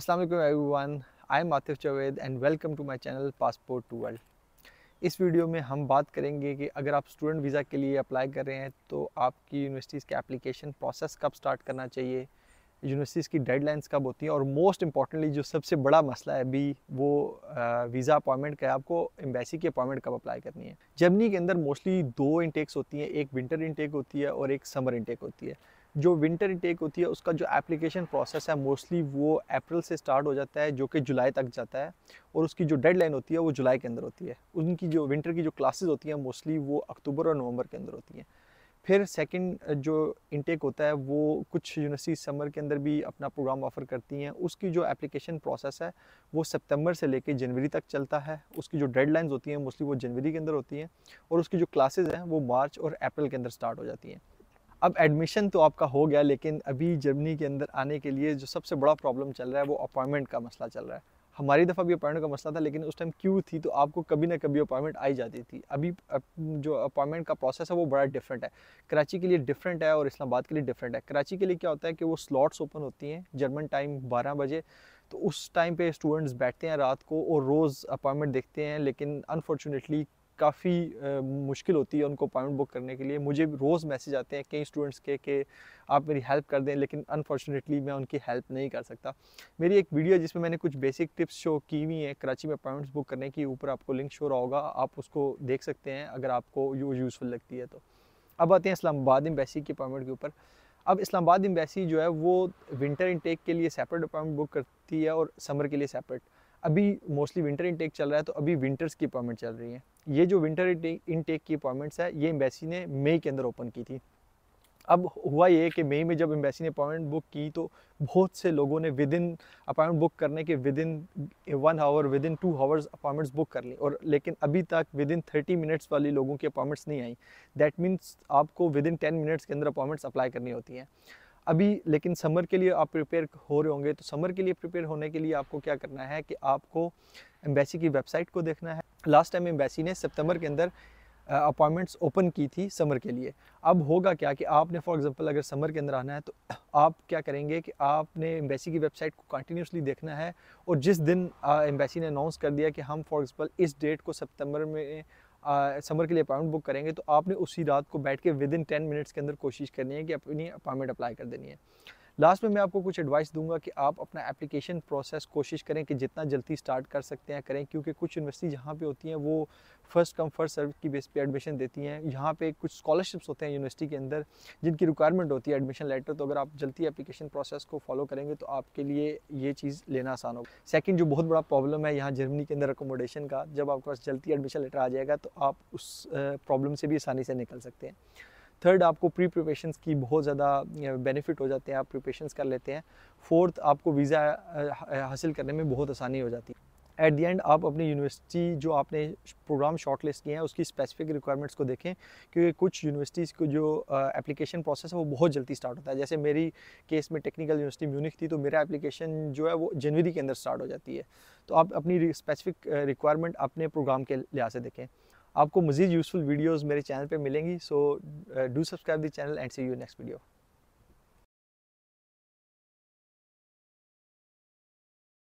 अस्सलाम वालेकुम everyone I am Atif Javed and welcome to my channel passport to world इस video में हम बात करेंगे कि अगर आप स्टूडेंट वीज़ा के लिए अप्लाई कर रहे हैं तो आपकी यूनिवर्सिटीज़ के एप्लीकेशन प्रोसेस कब स्टार्ट करना चाहिए यूनिवर्सिटीज़ की डेडलाइंस कब होती हैं और मोस्ट इंपॉर्टेंटली जो सबसे बड़ा मसला है अभी वो वीज़ा अपॉइंटमेंट का है आपको एम्बेसी की अपॉइंटमेंट कब अप्लाई करनी है जर्मनी के अंदर मोस्टली दो इंटेक्स होती हैं एक विंटर इंटेक होती है और एक समर इंटेक होती है जो विंटर इंटेक होती है उसका जो एप्लीकेशन प्रोसेस है मोस्टली वो अप्रैल से स्टार्ट हो जाता है जो कि जुलाई तक जाता है और उसकी जो डेडलाइन होती है वो जुलाई के अंदर होती है उनकी जो विंटर की जो क्लासेस होती हैं मोस्टली वो अक्टूबर और नवंबर के अंदर होती हैं फिर सेकंड जो इंटेक होता है वो कुछ यूनिवर्सिटी समर के अंदर भी अपना प्रोग्राम ऑफर करती हैं उसकी जो एप्लीकेशन प्रोसेस है वो सितंबर से लेकर जनवरी तक चलता है उसकी जो डेडलाइंस होती हैं मोस्टली वो जनवरी के अंदर होती हैं और उसकी जो क्लासेस हैं वो मार्च और अप्रैल के अंदर स्टार्ट हो जाती हैं अब एडमिशन तो आपका हो गया लेकिन अभी जर्मनी के अंदर आने के लिए जो सबसे बड़ा प्रॉब्लम चल रहा है वो अपॉइंटमेंट का मसला चल रहा है हमारी दफ़ा भी अपॉइंटमेंट का मसला था लेकिन उस टाइम क्यू थी तो आपको कभी ना कभी अपॉइंटमेंट आई जाती थी अभी जो अपॉइंटमेंट का प्रोसेस है वो बड़ा डिफरेंट है कराची के लिए डिफरेंट है और इस्लामाबाद के लिए डिफरेंट है कराची के लिए क्या होता है कि वो स्लॉट्स ओपन होती हैं जर्मन टाइम बारह बजे तो उस टाइम पे स्टूडेंट्स बैठते हैं रात को और रोज़ अपॉइंटमेंट देखते हैं लेकिन अनफॉर्चुनेटली काफ़ी मुश्किल होती है उनको अपॉइंटमेंट बुक करने के लिए मुझे रोज़ मैसेज आते हैं कई स्टूडेंट्स के कि आप मेरी हेल्प कर दें लेकिन अनफॉर्चुनेटली मैं उनकी हेल्प नहीं कर सकता मेरी एक वीडियो है जिसमें मैंने कुछ बेसिक टिप्स शो की हुई हैं कराची में अपॉइंटमेंट्स बुक करने के ऊपर आपको लिंक शो रहा होगा आप उसको देख सकते हैं अगर आपको यू यूज़फुल लगती है तो अब आते हैं इस्लामाबाद एम्बेसी की अपॉइंटमेंट के ऊपर अब इस्लामाबाद एम्बेसी जो है वो विंटर इनटेक के लिए सेपरेट अपॉइंटमेंट बुक करती है और समर के लिए सेपरेट अभी मोस्टली विंटर इनटेक चल रहा है तो अभी विंटर्स की अपॉइंटमेंट चल रही है ये जो विंटर इनटेक की अपॉइंटमेंट्स है ये एम्बेसी ने मई के अंदर ओपन की थी अब हुआ ये कि मई में जब एम्बेसी ने अपॉइंटमेंट बुक की तो बहुत से लोगों ने विद इन अपॉइंटमेंट बुक करने के within one hour within two hours appointments book कर ली और लेकिन अभी तक विद इन थर्टी मिनट्स वाली लोगों की अपॉइंटमेंट्स नहीं आई दैट मीन्स आपको विद इन टेन मिनट्स के अंदर अपॉइंटमेंट्स अप्लाई करनी होती हैं अभी लेकिन समर के लिए आप प्रिपेयर हो रहे होंगे तो समर के लिए प्रिपेयर होने के लिए आपको क्या करना है कि आपको एम्बेसी की वेबसाइट को देखना है लास्ट टाइम एम्बेसी ने सितंबर के अंदर अपॉइंटमेंट्स ओपन की थी समर के लिए अब होगा क्या कि आपने फॉर एग्जांपल अगर समर के अंदर आना है तो आप क्या करेंगे कि आपने एम्बेसी की वेबसाइट को कंटिन्यूसली देखना है और जिस दिन एम्बेसी ने अनाउंस कर दिया कि हम फॉर एग्जांपल इस डेट को सितंबर में समर के लिए अपॉइंटमेंट बुक करेंगे तो आपने उसी रात को बैठ के विद इन टेन मिनट्स के अंदर कोशिश करनी है कि अपनी अपॉइंटमेंट अप्लाई कर देनी है लास्ट में मैं आपको कुछ एडवाइस दूंगा कि आप अपना एप्लीकेशन प्रोसेस कोशिश करें कि जितना जल्दी स्टार्ट कर सकते हैं करें क्योंकि कुछ यूनिवर्सिटी जहाँ पे होती हैं वो फर्स्ट कम फर्स्ट सर्व की बेस पे एडमिशन देती हैं यहाँ पे कुछ स्कॉलरशिप्स होते हैं यूनिवर्सिटी के अंदर जिनकी रिक्वायरमेंट होती है एडमिशन लेटर तो अगर आप जल्दी एप्लीकेशन प्रोसेस को फॉलो करेंगे तो आपके लिए ये चीज़ लेना आसान होगा सेकेंड जो बहुत बड़ा प्रॉब्लम है यहाँ जर्मनी के अंदर अकोमोडेशन का जब आपके पास जल्दी एडमिशन लेटर आ जाएगा तो आप उस प्रॉब्लम से भी आसानी से निकल सकते हैं थर्ड आपको प्री प्रिपेशन की बहुत ज़्यादा बेनिफिट हो जाते हैं आप प्रिपेशन कर लेते हैं फोर्थ आपको वीज़ा uh, uh, हासिल करने में बहुत आसानी हो जाती है एट दी एंड आप अपनी यूनिवर्सिटी जो आपने प्रोग्राम शॉर्ट लिस्ट किए हैं उसकी स्पेसिफिक रिक्वायरमेंट्स को देखें क्योंकि कुछ यूनिवर्सिटीज़ को जो एप्लीकेशन uh, प्रोसेस है वो बहुत जल्दी स्टार्ट होता है जैसे मेरी केस में टेक्निकल यूनिवर्सिटी म्यूनिक थी तो मेरा एप्लीकेशन जो है वो जनवरी के अंदर स्टार्ट हो जाती है तो आप अपनी स्पेसिफिक रिक्वायरमेंट uh, अपने प्रोग्राम के लिहाज से देखें आपको मज़ीद यूज़फुल वीडियोज़ मेरे चैनल पर मिलेंगी so do subscribe the channel and see you next video